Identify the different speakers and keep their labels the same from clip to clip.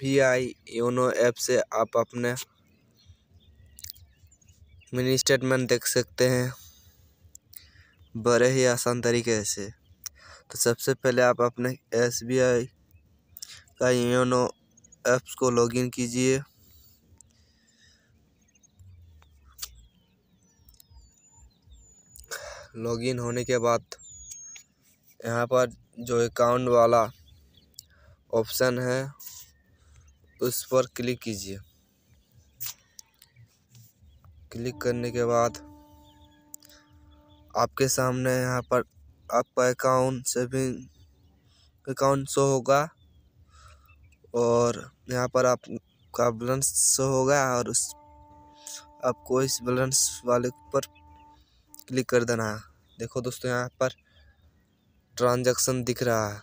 Speaker 1: भी I YONO app से आप अपने मिनी स्टेटमेंट देख सकते हैं बड़े ही आसान तरीके से तो सबसे पहले आप अपने एस बी आई का योनो ऐप्स को लॉगिन कीजिए लॉगिन होने के बाद यहाँ पर जो अकाउंट वाला ऑप्शन है उस पर क्लिक कीजिए क्लिक करने के बाद आपके सामने यहाँ पर आपका अकाउंट सेविंग अकाउंट शो होगा और यहाँ पर आपका बैलेंस शो होगा और उस आपको इस बैलेंस वाले पर क्लिक कर देना है देखो दोस्तों यहाँ पर ट्रांजैक्शन दिख रहा है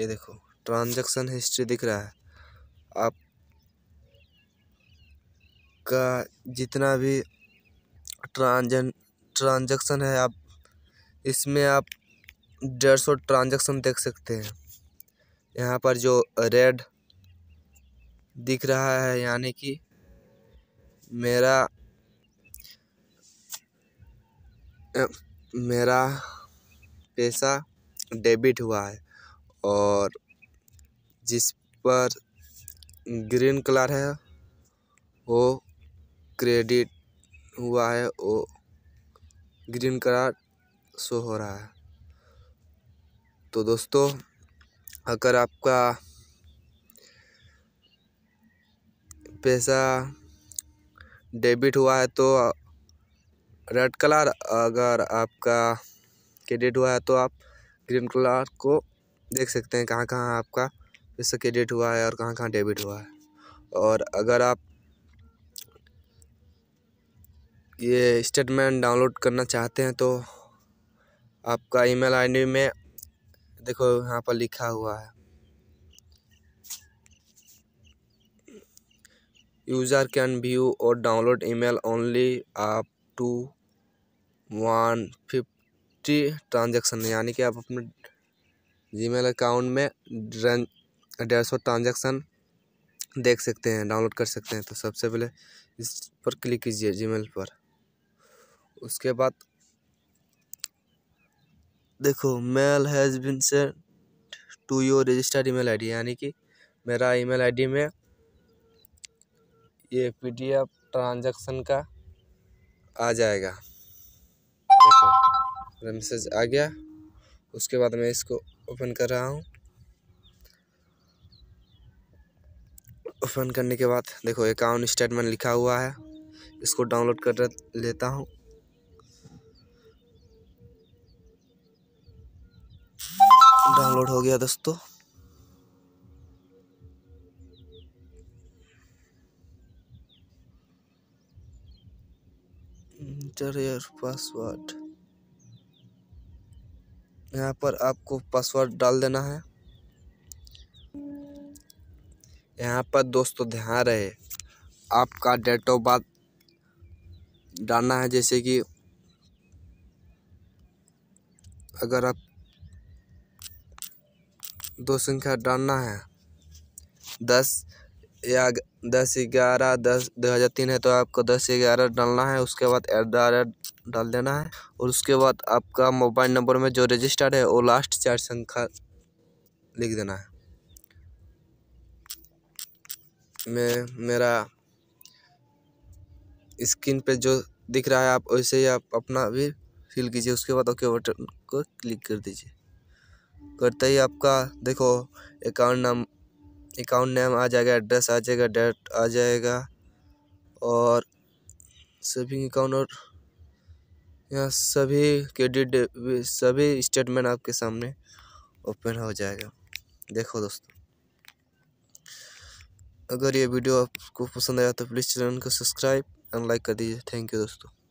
Speaker 1: ये देखो ट्रांजैक्शन हिस्ट्री दिख रहा है आप का जितना भी ट्रांजन ट्रांजेक्शन है आप इसमें आप डेढ़ सौ ट्रांजेक्शन देख सकते हैं यहाँ पर जो रेड दिख रहा है यानी कि मेरा मेरा पैसा डेबिट हुआ है और जिस पर ग्रीन कलर है वो क्रेडिट हुआ है वो ग्रीन कलर शो हो रहा है तो दोस्तों अगर आपका पैसा डेबिट हुआ है तो रेड कलर अगर आपका क्रेडिट हुआ है तो आप ग्रीन कलर को देख सकते हैं कहाँ कहाँ आपका इससे क्रेडिट हुआ है और कहाँ कहाँ डेबिट हुआ है और अगर आप ये स्टेटमेंट डाउनलोड करना चाहते हैं तो आपका ईमेल आईडी में देखो यहाँ पर लिखा हुआ है यूज़र कैन व्यू और download email only up to one fifty transaction यानी कि आप अपने जीमेल अकाउंट में डेढ़ सौ ट्रांजेक्शन देख सकते हैं डाउनलोड कर सकते हैं तो सबसे पहले इस पर क्लिक कीजिए जीमेल पर उसके बाद देखो मेल हैज़ बिन से to your registered email ID यानी कि मेरा ईमेल आईडी में ये पीडीएफ ट्रांजैक्शन का आ जाएगा देखो मेरा मैसेज आ गया उसके बाद मैं इसको ओपन कर रहा हूँ ओपन करने के बाद देखो अकाउंट स्टेटमेंट लिखा हुआ है इसको डाउनलोड कर लेता हूँ डाउनलोड हो गया दोस्तों पासवर्ड यहाँ पर आपको पासवर्ड डाल देना है यहाँ पर दोस्तों ध्यान रहे आपका डेट ऑफ बर्थ डालना है जैसे कि अगर आप दो संख्या डालना है दस या दस ग्यारह दस दो हज़ार तीन है तो आपको दस ग्यारह डालना है उसके बाद एट द रेट डाल देना है और उसके बाद आपका मोबाइल नंबर में जो रजिस्टर्ड है वो लास्ट चार संख्या लिख देना है में मेरा स्क्रीन पे जो दिख रहा है आप वैसे ही आप अपना भी फिल कीजिए उसके बाद ओके बटन को क्लिक कर दीजिए करते ही आपका देखो अकाउंट नाम अकाउंट नेम आ जाएगा एड्रेस आ जाएगा डेट आ जाएगा और सेविंग अकाउंट और यहाँ सभी क्रेडिट सभी स्टेटमेंट आपके सामने ओपन हो जाएगा देखो दोस्तों अगर ये वीडियो आपको पसंद आया तो प्लीज़ चैनल को सब्सक्राइब एंड लाइक कर दीजिए थैंक यू दोस्तों